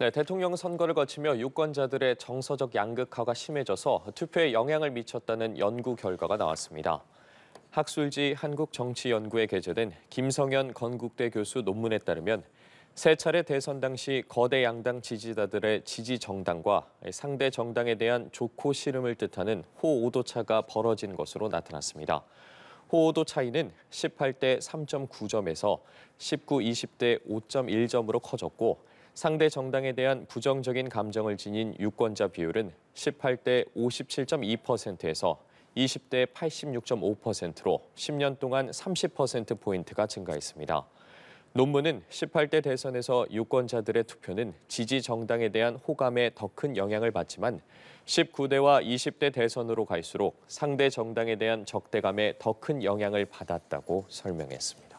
네, 대통령 선거를 거치며 유권자들의 정서적 양극화가 심해져서 투표에 영향을 미쳤다는 연구 결과가 나왔습니다. 학술지 한국정치연구에 게재된 김성현 건국대 교수 논문에 따르면 세 차례 대선 당시 거대 양당 지지자들의 지지 정당과 상대 정당에 대한 좋고 싫음을 뜻하는 호오도 차가 벌어진 것으로 나타났습니다. 호오도 차이는 18대 3.9점에서 19, 20대 5.1점으로 커졌고 상대 정당에 대한 부정적인 감정을 지닌 유권자 비율은 18대 57.2%에서 20대 86.5%로 10년 동안 30%포인트가 증가했습니다. 논문은 18대 대선에서 유권자들의 투표는 지지 정당에 대한 호감에 더 큰 영향을 받지만 19대와 20대 대선으로 갈수록 상대 정당에 대한 적대감에 더 큰 영향을 받았다고 설명했습니다.